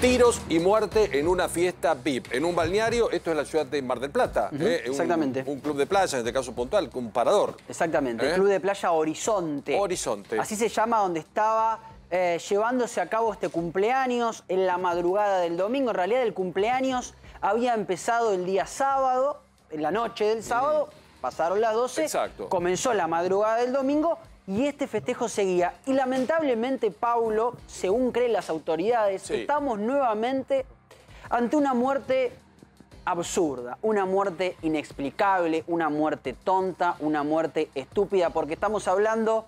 Tiros y muerte en una fiesta VIP, en un balneario, esto es la ciudad de Mar del Plata. ¿eh? Exactamente. Un, club de playa, en este caso puntual, comparador. Exactamente, el ¿eh? club de playa Horizonte. Horizonte. Así se llama donde estaba eh, llevándose a cabo este cumpleaños en la madrugada del domingo. En realidad el cumpleaños había empezado el día sábado, en la noche del sábado, pasaron las 12, Exacto. comenzó la madrugada del domingo y este festejo seguía. Y lamentablemente, Paulo, según creen las autoridades, estamos nuevamente ante una muerte absurda, una muerte inexplicable, una muerte tonta, una muerte estúpida, porque estamos hablando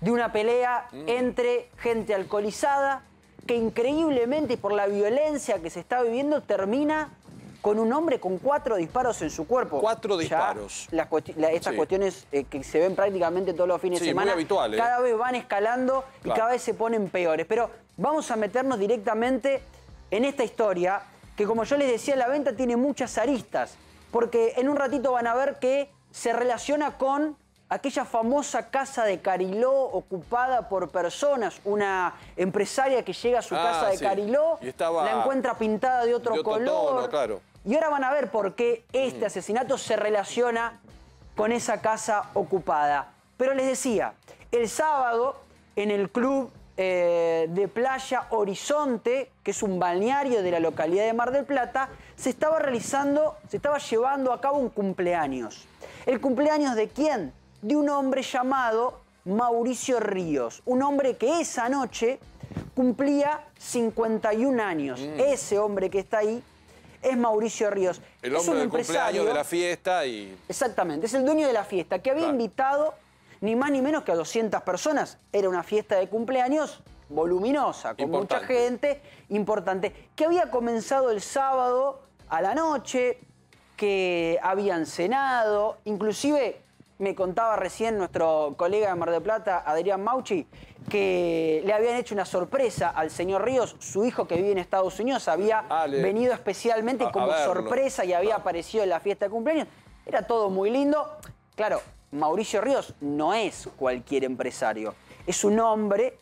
de una pelea mm. entre gente alcoholizada que increíblemente por la violencia que se está viviendo termina con un hombre con cuatro disparos en su cuerpo. Cuatro disparos. estas cuestiones eh, que se ven prácticamente todos los fines de semana, ¿eh? cada vez van escalando y cada vez se ponen peores. Pero vamos a meternos directamente en esta historia que, como yo les decía, la venta tiene muchas aristas, porque en un ratito van a ver que se relaciona con aquella famosa casa de Cariló ocupada por personas, una empresaria que llega a su ah, casa de Cariló, la encuentra pintada de otro, color, claro. Y ahora van a ver por qué este asesinato se relaciona con esa casa ocupada. Pero les decía, el sábado en el club eh, de playa Horizonte, que es un balneario de la localidad de Mar del Plata, se estaba realizando, se estaba llevando a cabo un cumpleaños. ¿El cumpleaños de quién? De un hombre llamado Mauricio Ríos, un hombre que esa noche cumplía 51 años. Mm. Ese hombre que está ahí es Mauricio Ríos. El hombre es un de la fiesta y... Exactamente, es el dueño de la fiesta, que había invitado ni más ni menos que a 200 personas. Era una fiesta de cumpleaños voluminosa, con mucha gente, importante, que había comenzado el sábado a la noche, que habían cenado, inclusive me contaba recién nuestro colega de Mar de Plata, Adrián Mauchi, que le habían hecho una sorpresa al señor Ríos, su hijo que vive en Estados Unidos, había ah, venido especialmente como sorpresa y había ah. aparecido en la fiesta de cumpleaños. Era todo muy lindo. Claro, Mauricio Ríos no es cualquier empresario, es un hombre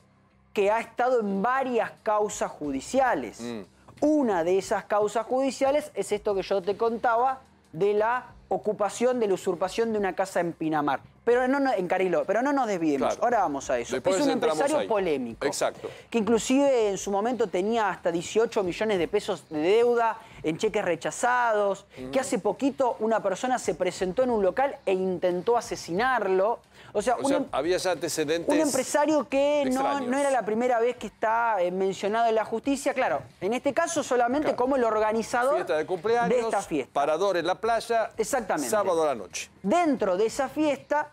que ha estado en varias causas judiciales. Mm. Una de esas causas judiciales es esto que yo te contaba de la ocupación de la usurpación de una casa en Pinamar. Pero no, en Carilo, pero no nos desviemos. Ahora vamos a eso. es un empresario polémico. Exacto. Que inclusive en su momento tenía hasta 18 millones de pesos de deuda en cheques rechazados, que hace poquito una persona se presentó en un local e intentó asesinarlo. O sea, un, em- había antecedentes. Un empresario que no, era la primera vez que está eh, mencionado en la justicia, claro. En este caso solamente como el organizador de, esta fiesta. Parador en la playa. Exactamente. Sábado a la noche. Dentro de esa fiesta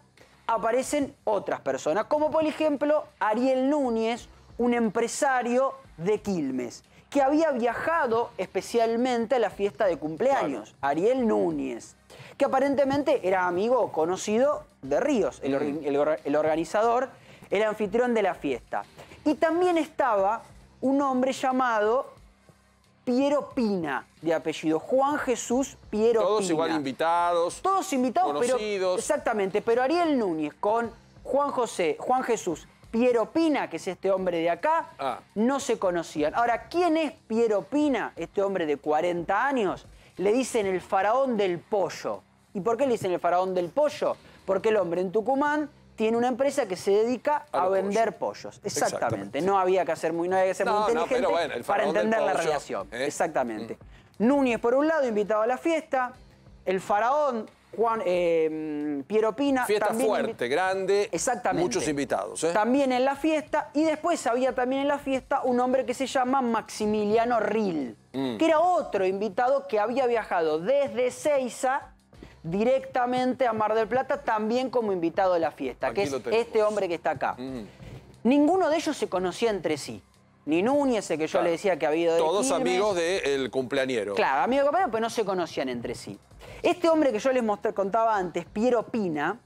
aparecen otras personas, como por ejemplo Ariel Núñez, un empresario de Quilmes, que había viajado especialmente a la fiesta de cumpleaños, Ariel Núñez que aparentemente era amigo conocido de Ríos, mm. el, organizador, el anfitrión de la fiesta. Y también estaba un hombre llamado Piero Pina, de apellido Juan Jesús Piero Pina. Todos igual invitados. Todos invitados, conocidos. pero. Exactamente, pero Ariel Núñez con Juan José, Juan Jesús Piero Pina, que es este hombre de acá, ah. no se conocían. Ahora, ¿quién es Piero Pina? Este hombre de 40 años. Le dicen el faraón del pollo. ¿Y por qué le dicen el faraón del pollo? Porque el hombre en Tucumán tiene una empresa que se dedica a, vender pollos. Exactamente. No había que ser muy, no muy inteligente para entender la relación. ¿eh? Exactamente. Mm. Núñez, por un lado, invitado a la fiesta. El faraón Juan eh, Piero Pina. Fiesta fuerte, grande. Exactamente. Muchos invitados. ¿eh? También en la fiesta. Y después había también en la fiesta un hombre que se llama Maximiliano Ril, mm. que era otro invitado que había viajado desde Ceiza directamente a Mar del Plata, también como invitado de la fiesta, que es este hombre que está acá. Mm. Ninguno de ellos se conocía entre sí. Ni Núñez, que yo le decía que había Todos amigos del cumpleañero. Claro, amigos de pero no se conocían entre sí. Este hombre que yo les mostré, contaba antes, Piero Pina,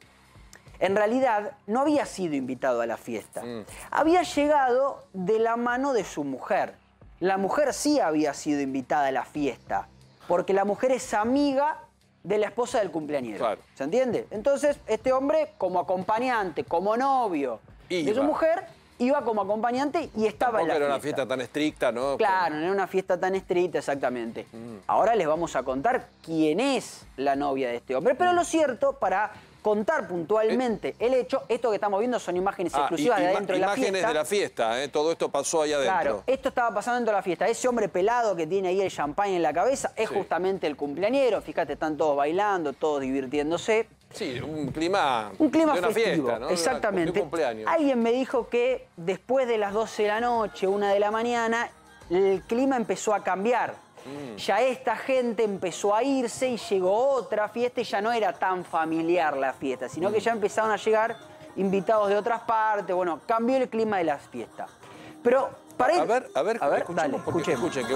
en realidad no había sido invitado a la fiesta. Mm. Había llegado de la mano de su mujer. La mujer sí había sido invitada a la fiesta, porque la mujer es amiga de la esposa del cumpleañero. ¿Se entiende? Entonces, este hombre, como acompañante, como novio y de su mujer, iba como acompañante y estaba en la era era una fiesta tan estricta, ¿no? Claro, no era una fiesta tan estricta, exactamente. Mm. Ahora les vamos a contar quién es la novia de este hombre. Pero mm. lo cierto, para contar eh, puntualmente el hecho. Esto que estamos viendo son imágenes ah, exclusivas de adentro de la fiesta. Imágenes eh, de la fiesta, todo esto pasó allá adentro. Claro, esto estaba pasando dentro de la fiesta. Ese hombre pelado que tiene ahí el champán en la cabeza es justamente el cumpleañero. Fíjate, están todos bailando, todos divirtiéndose. Sí, un clima. Un clima de fiesta, Exactamente. Alguien me dijo que después de las 12 de la noche, 1 de la mañana, el clima empezó a cambiar. Mm. Ya esta gente empezó a irse y llegó otra fiesta y ya no era tan familiar la fiesta, sino que mm. ya empezaron a llegar invitados de otras partes. Bueno, cambió el clima de las fiestas. Pero para A ver, a ver, a ver escuchemos, escuchen que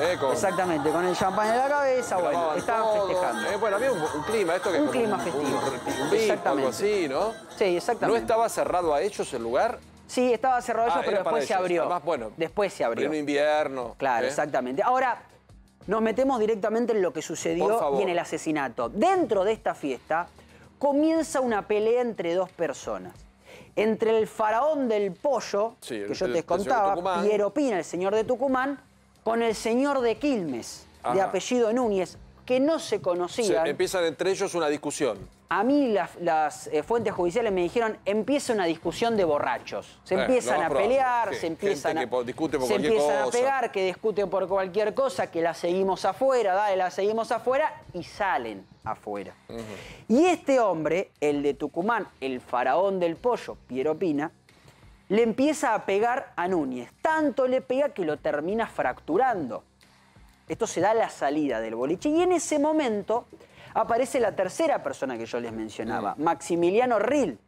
Eh, exactamente, con el champán en la cabeza, bueno, estaban festejando. Eh, bueno, había un, clima, esto que Un clima festivo. Un, exactamente. así, ¿no? Sí, exactamente. ¿No estaba cerrado a ellos el lugar? Sí, estaba cerrado a ellos, ah, pero después se abrió. más bueno, después se abrió. En invierno. Claro, ¿eh? exactamente. Ahora, nos metemos directamente en lo que sucedió y en el asesinato. Dentro de esta fiesta comienza una pelea entre dos personas. Entre el faraón del pollo, que yo te contaba, y Heropina, el señor de Tucumán, con el señor de Quilmes, de apellido Núñez, que no se conocía empiezan entre ellos una discusión. A mí las, eh, fuentes judiciales me dijeron, empieza una discusión de borrachos. Se eh, empiezan a pelear, se empiezan, a, se empiezan a pegar, que discuten por cualquier cosa, que la seguimos afuera, dale, la seguimos afuera, y salen afuera. Y este hombre, el de Tucumán, el faraón del pollo, Piero Pina, le empieza a pegar a Núñez. Tanto le pega que lo termina fracturando. Esto se da a la salida del boliche. Y en ese momento aparece la tercera persona que yo les mencionaba, Maximiliano Ril.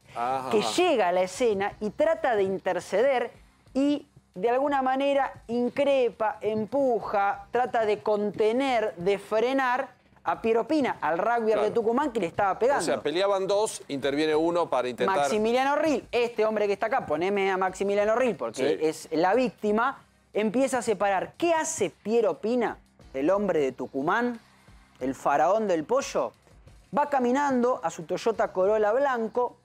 que llega a la escena y trata de interceder y de alguna manera increpa, empuja, trata de contener, de frenar a Piero Pina, al rugby de Tucumán que le estaba pegando. O sea, peleaban dos, interviene uno para intentar... Maximiliano Ril, este hombre que está acá, poneme a Maximiliano Ril porque es la víctima, empieza a separar. ¿Qué hace Piero Pina, el hombre de Tucumán, el faraón del pollo? Va caminando a su Toyota Corolla blanco,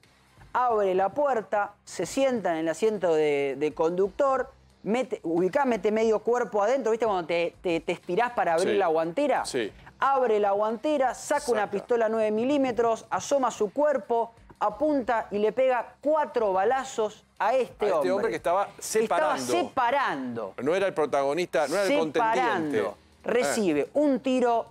abre la puerta, se sienta en el asiento de, conductor, mete, ubicá, mete medio cuerpo adentro, ¿viste? Cuando te, te, estirás para abrir la guantera. Sí abre la guantera, saca, una pistola 9 milímetros, asoma su cuerpo, apunta y le pega cuatro balazos a este, a este hombre. que estaba separando. Estaba separando. No era el protagonista, no era el contendiente. Recibe eh. un tiro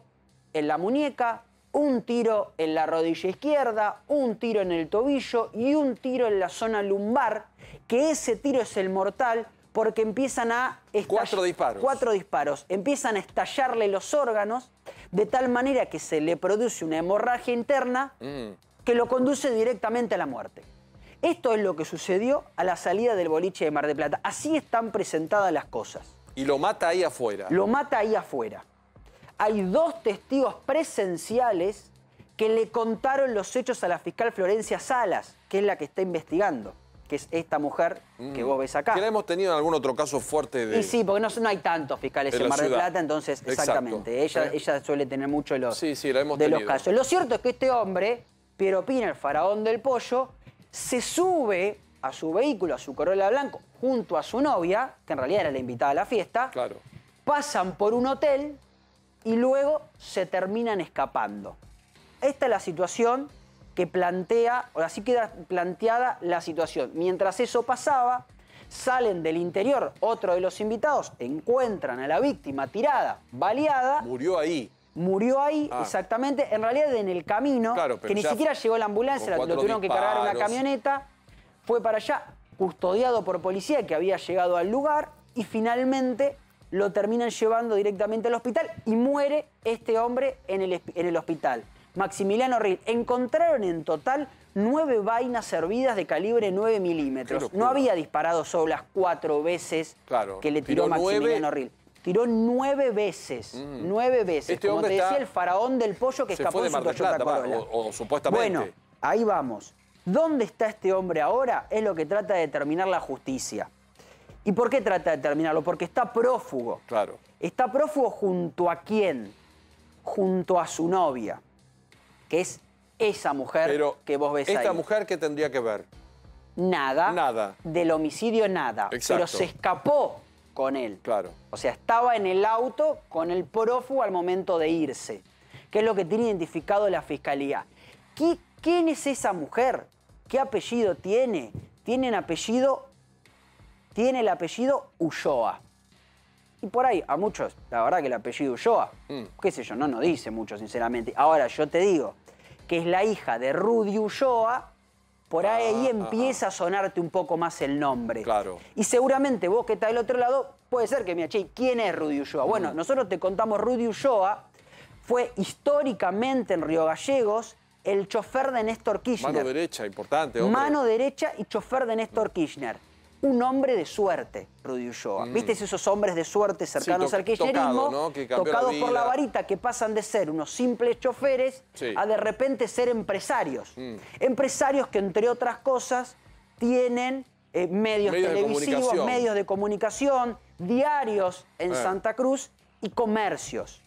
en la muñeca, un tiro en la rodilla izquierda, un tiro en el tobillo y un tiro en la zona lumbar, que ese tiro es el mortal porque empiezan a... Cuatro disparos. Cuatro disparos. Empiezan a estallarle los órganos de tal manera que se le produce una hemorragia interna mm. que lo conduce directamente a la muerte. Esto es lo que sucedió a la salida del boliche de Mar de Plata. Así están presentadas las cosas. Y lo mata ahí afuera. Lo mata ahí afuera. Hay dos testigos presenciales que le contaron los hechos a la fiscal Florencia Salas, que es la que está investigando que es esta mujer que mm. vos ves acá. Que la hemos tenido en algún otro caso fuerte de... Y sí, porque no, hay tantos fiscales en, Mar del Plata, entonces, exactamente. Eh. Ella, suele tener mucho los, sí, de los casos. Lo cierto es que este hombre, Piero Pina, el faraón del pollo, se sube a su vehículo, a su Corolla Blanco, junto a su novia, que en realidad era la invitada a la fiesta. Claro. Pasan por un hotel y luego se terminan escapando. Esta es la situación que plantea, así queda planteada la situación. Mientras eso pasaba, salen del interior otro de los invitados, encuentran a la víctima tirada, baleada. Murió ahí. Murió ahí, ah. exactamente, en realidad en el camino, que ni siquiera llegó la ambulancia, lo tuvieron que cargar en una camioneta, fue para allá, custodiado por policía que había llegado al lugar y finalmente lo terminan llevando directamente al hospital y muere este hombre en el hospital. Maximiliano Ril, encontraron en total nueve vainas servidas de calibre 9 milímetros. No había disparado solas cuatro veces que le tiró, Maximiliano Ril. Tiró nueve veces, mm. nueve veces. Este como te decía, el faraón del pollo que escapó de, su supuestamente. Bueno, ahí vamos. ¿Dónde está este hombre ahora? Es lo que trata de determinar la justicia. ¿Y por qué trata de determinarlo? Porque está prófugo. Claro. ¿Está prófugo junto a quién? Junto a su novia que es esa mujer que vos ves esta mujer qué tendría que ver? Nada. Nada. Del homicidio nada. Pero se escapó con él. Claro. O sea, estaba en el auto con el prófugo al momento de irse. ¿Qué es lo que tiene identificado la fiscalía? ¿Quién es esa mujer? ¿Qué apellido tiene? Tienen apellido. Tiene el apellido Ulloa. Y por ahí, a muchos, la verdad que el apellido Ulloa, mm. qué sé yo, no nos dice mucho, sinceramente. Ahora, yo te digo que es la hija de Rudy Ulloa, por ahí ah, ah, empieza ah. a sonarte un poco más el nombre. Claro. Y seguramente vos que estás del otro lado, puede ser que me che, ¿quién es Rudy Ulloa? Bueno, mm. nosotros te contamos Rudy Ulloa, fue históricamente en Río Gallegos el chofer de Néstor Kirchner. Mano derecha, importante. Hombre. Mano derecha y chofer de Néstor mm. Kirchner un hombre de suerte, Rudy Ulloa. Mm. ¿Viste esos hombres de suerte cercanos al kirchnerismo? tocados por la varita, que pasan de ser unos simples choferes a de repente ser empresarios. Mm. Empresarios que, entre otras cosas, tienen eh, medios, televisivos, medios de comunicación, diarios en eh. Santa Cruz y comercios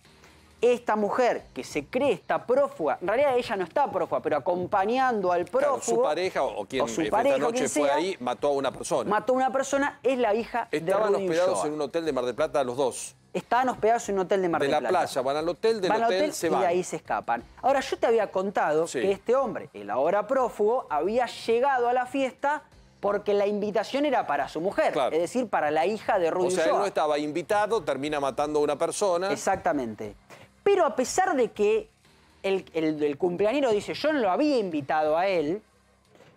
esta mujer que se cree esta prófuga, en realidad ella no está prófuga, pero acompañando al prófugo. Claro, su pareja o quien o noche fue ahí, mató a una persona. Mató a una persona, es la hija Estaban de Estaban hospedados en un hotel de Mar del Plata los dos. Estaban hospedados en un hotel de Mar del Plata. De la playa, van al hotel, del hotel, se van. Y ahí se escapan. Ahora, yo te había contado que este hombre, el ahora prófugo, había llegado a la fiesta porque la invitación era para su mujer, es decir, para la hija de Rudy O sea, él no estaba invitado, termina matando a una persona. Exactamente. Pero a pesar de que el, el, cumpleañero dice, yo no lo había invitado a él,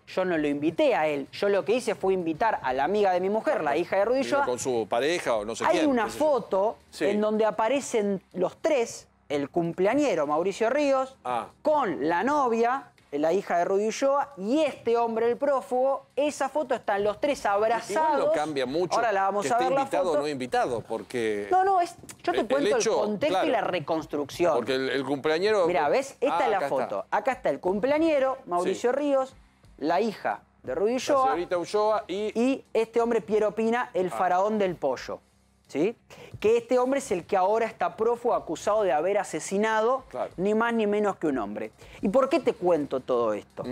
yo no lo invité a él. Yo lo que hice fue invitar a la amiga de mi mujer, la hija de Rudillo. Con su pareja o no sé Hay una foto en donde aparecen los tres, el cumpleañero Mauricio Ríos, ah. con la novia la hija de Rudy Ulloa, y este hombre, el prófugo, esa foto están los tres abrazados. cambia mucho. Ahora la vamos a ver. Esté invitado o no invitado, porque. No, no, yo te cuento el, contexto y la reconstrucción. Porque el, cumpleañero. Mira, ¿ves? Esta ah, es la foto. Acá está el cumpleañero, Mauricio Ríos, la hija de Rudy Ulloa. La señorita Ulloa y. Y este hombre, Piero Pina, el ah. faraón del pollo. ¿sí? que este hombre es el que ahora está prófugo acusado de haber asesinado ni más ni menos que un hombre. ¿Y por qué te cuento todo esto?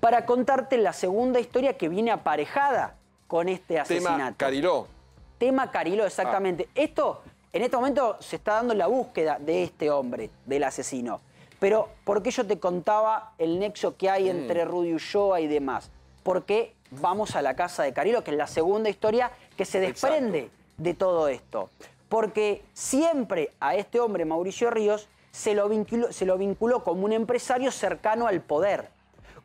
Para contarte la segunda historia que viene aparejada con este asesinato. Tema Cariló. Tema Cariló, ah. exactamente. Esto, en este momento se está dando la búsqueda de este hombre, del asesino. Pero, ¿por qué yo te contaba el nexo que hay mm. entre Rudy Ulloa y demás? Porque vamos a la casa de Carilo que es la segunda historia que se desprende de todo esto. Porque siempre a este hombre, Mauricio Ríos, se lo vinculó, se lo vinculó como un empresario cercano al poder,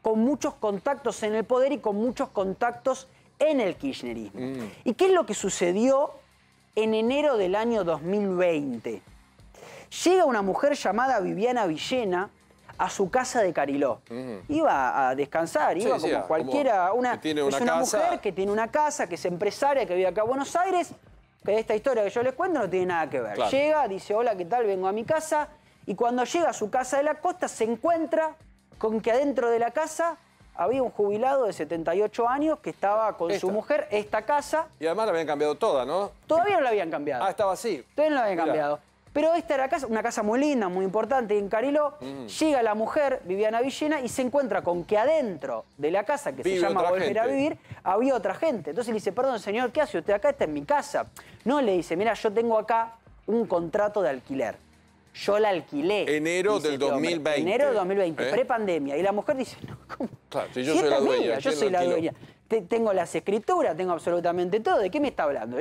con muchos contactos en el poder y con muchos contactos en el kirchnerismo. Mm. ¿Y qué es lo que sucedió en enero del año 2020? Llega una mujer llamada Viviana Villena, a su casa de Cariló. Mm. Iba a descansar, iba como cualquiera, una, es una mujer que tiene una casa, que es empresaria, que vive acá en Buenos Aires, esta historia que yo les cuento no tiene nada que ver. Llega, dice, hola, ¿qué tal? Vengo a mi casa. Y cuando llega a su casa de la costa se encuentra con que adentro de la casa había un jubilado de 78 años que estaba con su mujer, esta casa. Y además la habían cambiado toda, ¿no? Todavía no la habían cambiado. Ah, estaba así. Todavía no la habían cambiado. Pero esta era casa, una casa muy linda, muy importante en Cariló. Mm. Llega la mujer, Viviana Villena, y se encuentra con que adentro de la casa, que se llama Volver a Vivir, había otra gente. Entonces le dice, perdón señor, ¿qué hace usted acá? Esta es mi casa. No, le dice, mira, yo tengo acá un contrato de alquiler. Yo la alquilé. Enero del 2020. Enero del 2020, ¿eh? prepandemia. Y la mujer dice, no, ¿cómo? Claro, si yo soy la dueña. Yo soy la dueña tengo las escrituras, tengo absolutamente todo. ¿De qué me está hablando?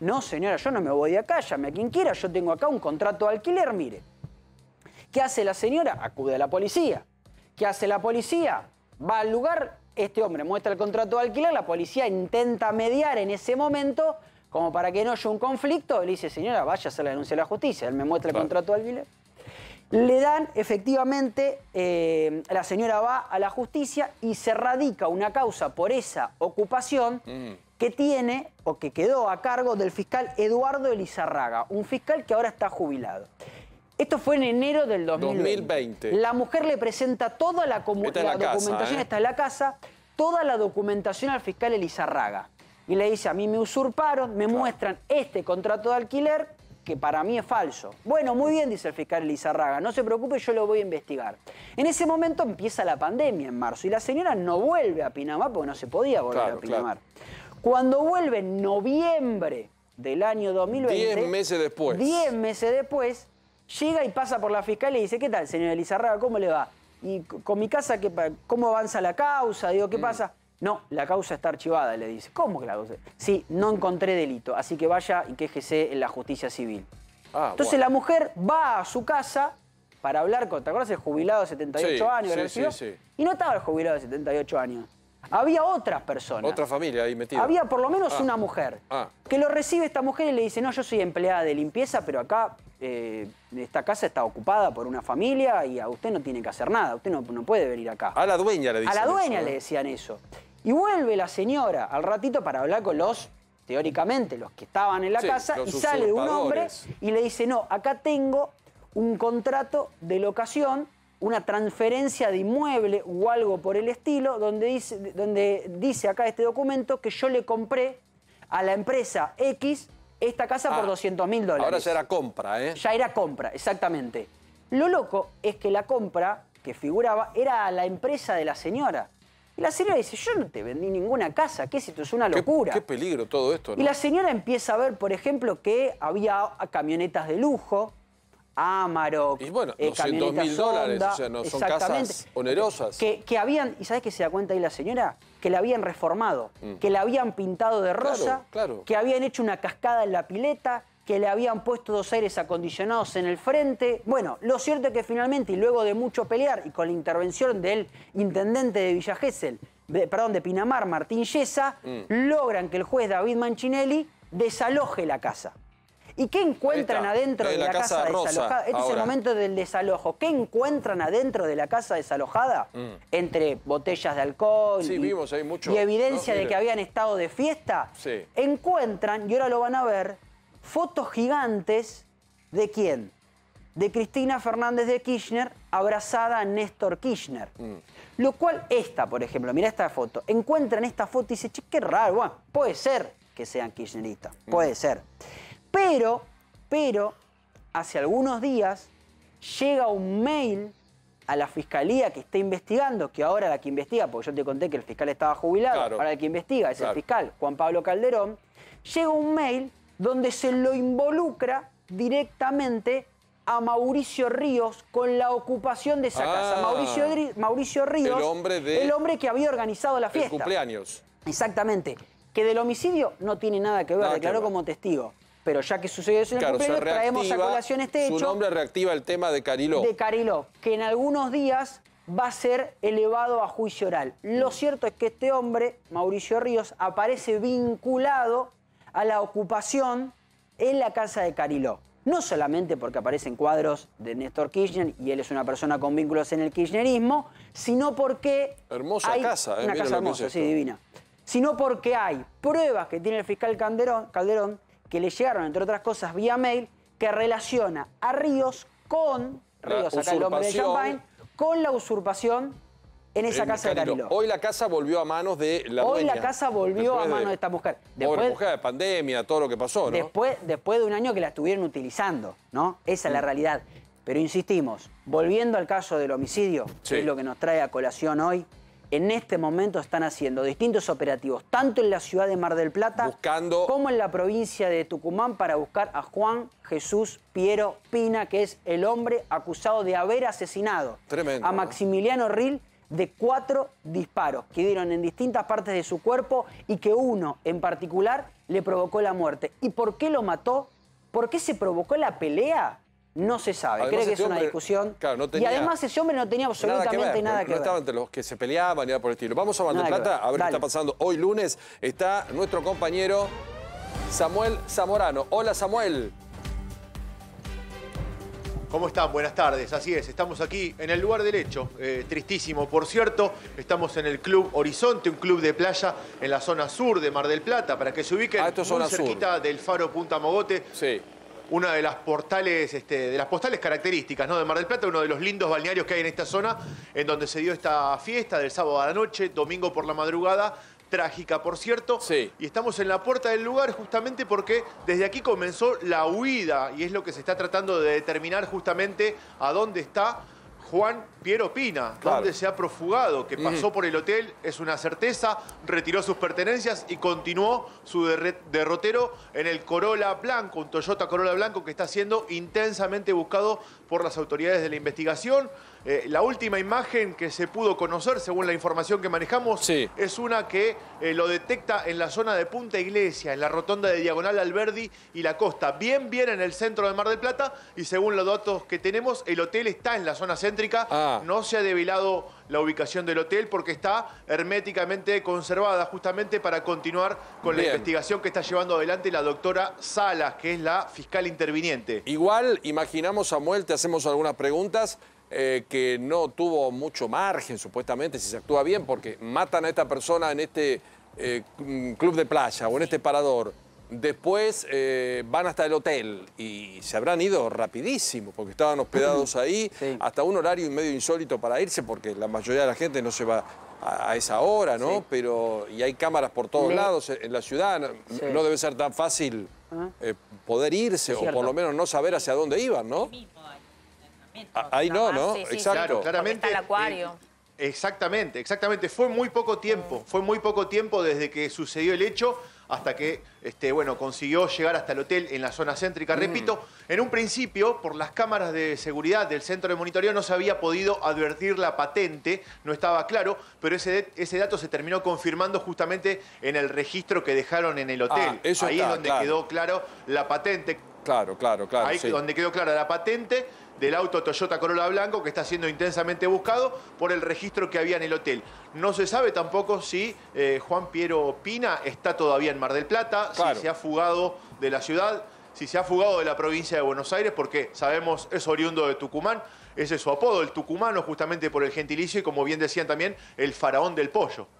No, señora, yo no me voy de acá, llame a quien quiera, yo tengo acá un contrato de alquiler, mire. ¿Qué hace la señora? Acude a la policía. ¿Qué hace la policía? Va al lugar, este hombre muestra el contrato de alquiler, la policía intenta mediar en ese momento, como para que no haya un conflicto, le dice, señora, vaya a hacer la denuncia a la justicia, él me muestra el contrato de alquiler. Le dan efectivamente, eh, la señora va a la justicia y se radica una causa por esa ocupación mm. que tiene o que quedó a cargo del fiscal Eduardo Elizarraga, un fiscal que ahora está jubilado. Esto fue en enero del 2020. La mujer le presenta toda la, documentación, ¿eh? está en la casa, toda la documentación al fiscal Elizarraga. Y le dice, a mí me usurparon, me muestran este contrato de alquiler, que para mí es falso. Bueno, muy bien, dice el fiscal Lizarraga, no se preocupe, yo lo voy a investigar. En ese momento empieza la pandemia en marzo y la señora no vuelve a Pinamar porque no se podía volver a Pinamar. Cuando vuelve en noviembre del año 2020... Diez meses después. Diez meses después, llega y pasa por la fiscal y dice, ¿qué tal, señora Lizarraga? ¿Cómo le va? ¿Y con mi casa cómo avanza la causa? Digo, ¿qué mm. pasa? No, la causa está archivada, le dice. ¿Cómo que la causa? Sí, no encontré delito, así que vaya y quejese en la justicia civil. Ah, Entonces la mujer va a su casa para hablar con, ¿te acuerdas? El jubilado de 78 años, sí, sí, Y no estaba el jubilado de 78 años. Había otras personas. Otra familia ahí metida. Había por lo menos ah, una mujer. Ah. Que lo recibe esta mujer y le dice, no, yo soy empleada de limpieza, pero acá eh, esta casa está ocupada por una familia y a usted no tiene que hacer nada, usted no, puede venir acá. A la dueña le decían A la dueña le ¿eh? decían eso. Y vuelve la señora al ratito para hablar con los, teóricamente, los que estaban en la casa, y sale un hombre y le dice, no, acá tengo un contrato de locación, una transferencia de inmueble o algo por el estilo, donde dice, donde dice acá este documento que yo le compré a la empresa X esta casa por 200 ah, mil dólares. Ahora ya era compra, ¿eh? Ya era compra, exactamente. Lo loco es que la compra que figuraba era a la empresa de la señora. Y la señora dice, yo no te vendí ninguna casa, ¿qué es esto? Es una locura. Qué, peligro todo esto. ¿no? Y la señora empieza a ver, por ejemplo, que había camionetas de lujo, Amarok, y bueno, eh, mil dólares, o sea, no son casas onerosas. Que, habían, ¿y sabes qué se da cuenta ahí la señora? Que la habían reformado, mm. que la habían pintado de rosa, que habían hecho una cascada en la pileta, que le habían puesto dos aires acondicionados en el frente. Bueno, lo cierto es que finalmente, y luego de mucho pelear y con la intervención del intendente de Villa perdón, de Pinamar, Martín Yesa, mm. logran que el juez David Mancinelli desaloje la casa. ¿Y qué encuentran adentro de la, casa, desalojada? Este es el momento del desalojo. ¿Qué encuentran adentro de la casa desalojada? Mm. Entre botellas de alcohol y, evidencia de que habían estado de fiesta. Sí. Encuentran, y ahora lo van a ver, fotos gigantes de quién? De Cristina Fernández de Kirchner abrazada a Néstor Kirchner. Mm. Lo cual esta, por ejemplo, mira esta foto, encuentran esta foto y dice... che, qué raro, puede ser que sean kirchneristas, mm. puede ser. Pero, pero, hace algunos días llega un mail a la fiscalía que está investigando, que ahora la que investiga, porque yo te conté que el fiscal estaba jubilado, ahora el que investiga es el fiscal Juan Pablo Calderón, llega un mail donde se lo involucra directamente a Mauricio Ríos con la ocupación de esa ah. casa. Mauricio, Ríos, el hombre, el hombre, que había organizado la fiesta. El cumpleaños. Exactamente. Que del homicidio no tiene nada que ver, declaró como testigo. Pero ya que sucedió eso en el cumpleaños, traemos a colación este hecho. Su nombre reactiva el tema de Cariló. De Cariló, que en algunos días va a ser elevado a juicio oral. Lo mm. cierto es que este hombre, Mauricio Ríos, aparece vinculado a la ocupación en la casa de Cariló. No solamente porque aparecen cuadros de Néstor Kirchner y él es una persona con vínculos en el kirchnerismo, sino porque... Hermosa hay casa, ¿eh? Una casa divina. Sino porque hay pruebas que tiene el fiscal Calderón, que le llegaron, entre otras cosas, vía mail, que relaciona a Ríos con... acá de con la usurpación en esa casa de Cariló. Hoy la casa volvió a manos de la Hoy la casa volvió a manos de, esta mujer. Después, pobre mujer, pandemia, todo lo que pasó, ¿no? Después, después de un año que la estuvieron utilizando, ¿no? Esa es la mm. realidad. Pero insistimos, volviendo al caso del homicidio, que es lo que nos trae a colación hoy, en este momento están haciendo distintos operativos, tanto en la ciudad de Mar del Plata Buscando... como en la provincia de Tucumán, para buscar a Juan Jesús Piero Pina, que es el hombre acusado de haber asesinado a Maximiliano Ril de cuatro disparos que dieron en distintas partes de su cuerpo y que uno en particular le provocó la muerte. ¿Y por qué lo mató? ¿Por qué se provocó la pelea? No se sabe. Cree que este es una discusión. y además ese hombre no tenía absolutamente nada que ver. no, estaba entre los que se peleaban y nada por el estilo. Vamos a mandar Plata a ver qué está pasando. Hoy lunes está nuestro compañero Samuel Zamorano. Hola Samuel. ¿Cómo están? Buenas tardes. Así es, estamos aquí en el lugar del hecho. Eh, tristísimo, por cierto. Estamos en el Club Horizonte, un club de playa en la zona sur de Mar del Plata, para que se ubiquen en ah, esto cerquita del faro Punta Mogote. Una de las portales, este, de las postales características ¿no? de Mar del Plata, uno de los lindos balnearios que hay en esta zona, en donde se dio esta fiesta del sábado a la noche, domingo por la madrugada, trágica, por cierto. Sí. Y estamos en la puerta del lugar justamente porque desde aquí comenzó la huida y es lo que se está tratando de determinar justamente a dónde está Juan Piero Pina, dónde se ha profugado, que mm. pasó por el hotel, es una certeza, retiró sus pertenencias y continuó su derrotero en el Corolla Blanco, un Toyota Corolla Blanco que está siendo intensamente buscado por las autoridades de la investigación. Eh, la última imagen que se pudo conocer, según la información que manejamos, es una que eh, lo detecta en la zona de Punta Iglesia, en la rotonda de Diagonal Alberdi y la costa, bien, bien en el centro de Mar del Plata. Y según los datos que tenemos, el hotel está en la zona céntrica. Ah. No se ha debilado la ubicación del hotel porque está herméticamente conservada justamente para continuar con la investigación que está llevando adelante la doctora Salas, que es la fiscal interviniente. Igual, imaginamos, Samuel, te hacemos algunas preguntas eh, que no tuvo mucho margen, supuestamente, si se actúa bien, porque matan a esta persona en este eh, mm, club de playa o en este parador. Después eh, van hasta el hotel y se habrán ido rapidísimo porque estaban hospedados ahí, hasta un horario y medio insólito para irse porque la mayoría de la gente no se va a, esa hora, ¿no? Pero y hay cámaras por todos lados en la ciudad, no debe ser tan fácil ah. poder irse o por lo menos no saber hacia dónde iban, ¿no? Ah, ahí no, ¿no? Sí, Claro, claramente. el eh, acuario. exactamente, exactamente. Fue muy poco tiempo. Mm. Fue muy poco tiempo desde que sucedió el hecho hasta que este, bueno, consiguió llegar hasta el hotel en la zona céntrica. Mm. Repito, en un principio, por las cámaras de seguridad del centro de monitoreo no se había podido advertir la patente, no estaba claro, pero ese, ese dato se terminó confirmando justamente en el registro que dejaron en el ah, hotel. Ahí es donde quedó claro la patente. Claro, claro, claro. Ahí es donde quedó clara la patente del auto Toyota Corolla Blanco que está siendo intensamente buscado por el registro que había en el hotel. No se sabe tampoco si eh, Juan Piero Pina está todavía en Mar del Plata, si se ha fugado de la ciudad, si se ha fugado de la provincia de Buenos Aires, porque sabemos es oriundo de Tucumán, ese es su apodo, el tucumano justamente por el gentilicio y como bien decían también, el faraón del pollo.